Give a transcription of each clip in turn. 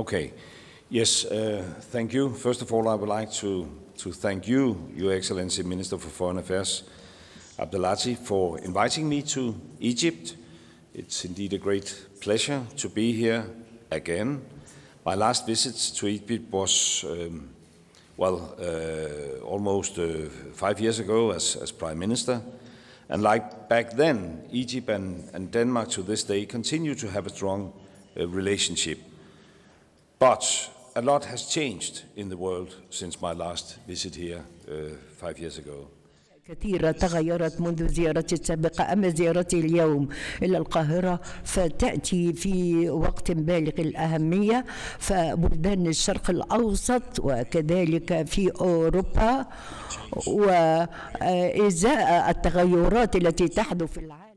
Okay. Yes, uh, thank you. First of all, I would like to, to thank you, Your Excellency Minister for Foreign Affairs, Abdelati, for inviting me to Egypt. It's indeed a great pleasure to be here again. My last visit to Egypt was, um, well, uh, almost uh, five years ago as, as Prime Minister. And like back then, Egypt and, and Denmark to this day continue to have a strong uh, relationship. But a lot has changed in the world since my last visit here uh, five years ago. كثيرة تغيرت منذ زيارتي السابقة أما زيارتي اليوم إلى القاهرة فتأتي في وقت بالغ الأهمية فبلدان الشرق الأوسط وكذلك في أوروبا وإزاء التغيرات التي تحدث في العالم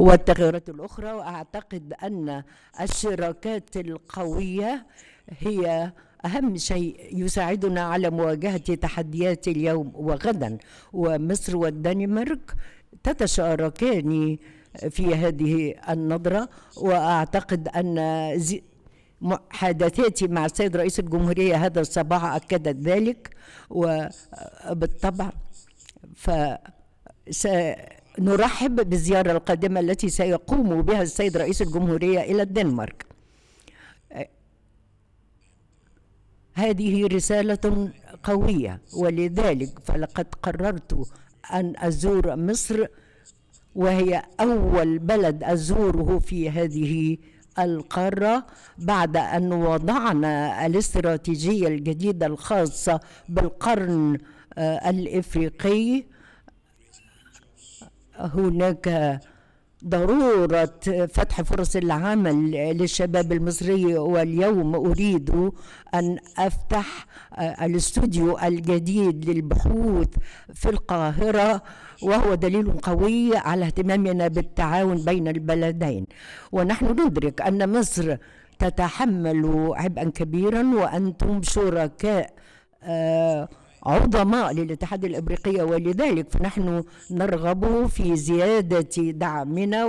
والتغيرات الأخرى وأعتقد بأن الشراكات القوية هي أهم شيء يساعدنا على مواجهة تحديات اليوم وغدا ومصر والدنمارك تتشاركان في هذه النظرة وأعتقد أن محادثاتي مع السيد رئيس الجمهورية هذا الصباح أكدت ذلك وبالطبع ف نرحب بالزيارة القادمة التي سيقوم بها السيد رئيس الجمهورية إلى الدنمارك هذه رسالة قوية ولذلك فلقد قررت أن أزور مصر وهي أول بلد أزوره في هذه القارة بعد أن وضعنا الاستراتيجية الجديدة الخاصة بالقرن آه، الإفريقي هناك ضرورة فتح فرص العمل للشباب المصري واليوم أريد أن أفتح الاستوديو الجديد للبحوث في القاهرة وهو دليل قوي على اهتمامنا بالتعاون بين البلدين ونحن ندرك أن مصر تتحمل عبئا كبيرا وأنتم شركاء آه عظماء للاتحاد الافريقي ولذلك فنحن نرغب في زياده دعمنا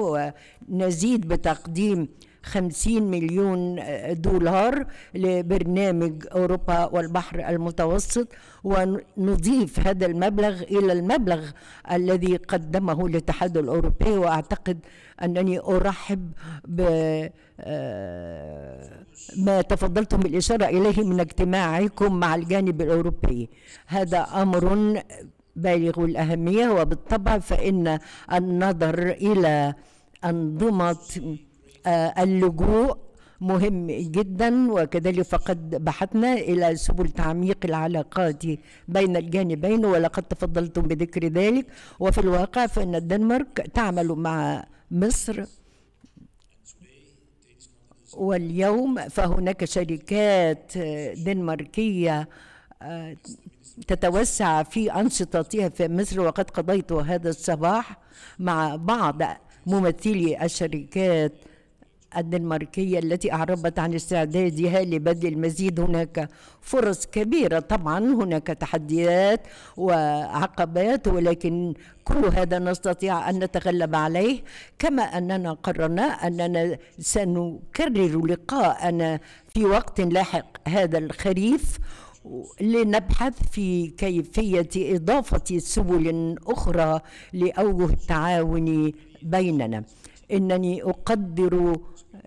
ونزيد بتقديم 50 مليون دولار لبرنامج أوروبا والبحر المتوسط ونضيف هذا المبلغ إلى المبلغ الذي قدمه الاتحاد الأوروبي وأعتقد أنني أرحب ب آه، ما تفضلتم بالإشارة إليه من اجتماعكم مع الجانب الأوروبي هذا أمر بالغ الأهمية وبالطبع فإن النظر إلى أنظمة آه، اللجوء مهم جدا وكذلك فقد بحثنا الى سبل تعميق العلاقات بين الجانبين ولقد تفضلتم بذكر ذلك وفي الواقع فان الدنمارك تعمل مع مصر واليوم فهناك شركات دنماركيه آه، تتوسع في انشطتها في مصر وقد قضيت هذا الصباح مع بعض ممثلي الشركات الدنماركية التي أعربت عن استعدادها لبذل المزيد هناك فرص كبيرة طبعا هناك تحديات وعقبات ولكن كل هذا نستطيع أن نتغلب عليه كما أننا قررنا أننا سنكرر لقاءنا في وقت لاحق هذا الخريف لنبحث في كيفية إضافة سبل أخرى لأوجه التعاون بيننا انني اقدر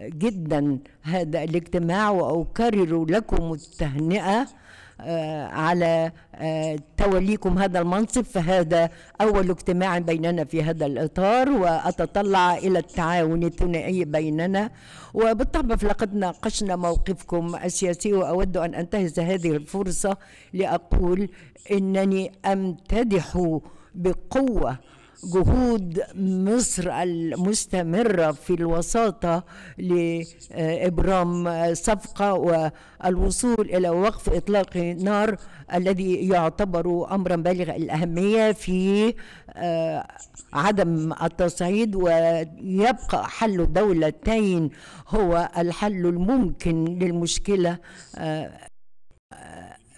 جدا هذا الاجتماع واكرر لكم التهنئه آه، على آه، توليكم هذا المنصب فهذا أول اجتماع بيننا في هذا الإطار وأتطلع إلى التعاون الثنائي بيننا وبالطبع فلقد ناقشنا موقفكم السياسي وأود أن أنتهز هذه الفرصة لأقول إنني أمتدح بقوة جهود مصر المستمرة في الوساطة لإبرام صفقة والوصول إلى وقف إطلاق النار الذي يعتبر أمرا بالغ الأهمية في آه، عدم التصعيد ويبقى حل الدولتين هو الحل الممكن للمشكلة آه،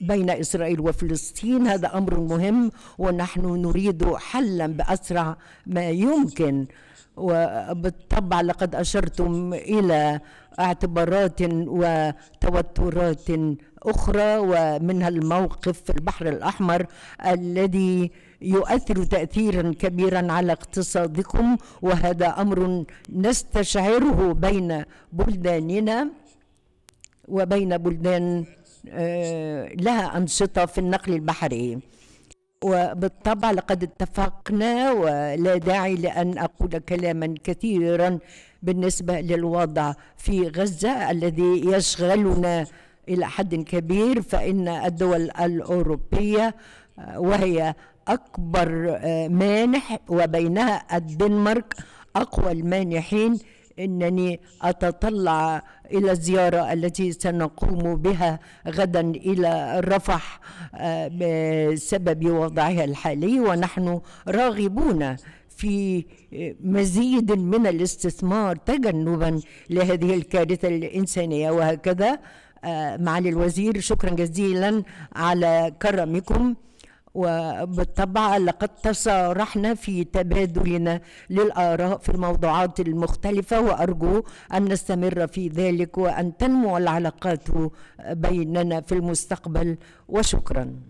بين إسرائيل وفلسطين هذا أمر مهم ونحن نريد حلا بأسرع ما يمكن وبالطبع لقد أشرتم إلى اعتبارات وتوترات أخرى ومنها الموقف في البحر الأحمر الذي يؤثر تأثيرا كبيرا على اقتصادكم وهذا أمر نستشعره بين بلداننا وبين بلدان لها أنشطة في النقل البحري وبالطبع لقد اتفقنا ولا داعي لأن أقول كلاما كثيرا بالنسبة للوضع في غزة الذي يشغلنا إلى حد كبير فإن الدول الأوروبية وهي أكبر مانح وبينها الدنمارك أقوى المانحين انني اتطلع الى الزياره التي سنقوم بها غدا الى رفح آه، بسبب وضعها الحالي ونحن راغبون في آه، مزيد من الاستثمار تجنبا لهذه الكارثه الانسانيه وهكذا آه، معالي الوزير شكرا جزيلا على كرمكم وبالطبع لقد تصارحنا في تبادلنا للآراء في الموضوعات المختلفة وأرجو أن نستمر في ذلك وأن تنمو العلاقات بيننا في المستقبل وشكراً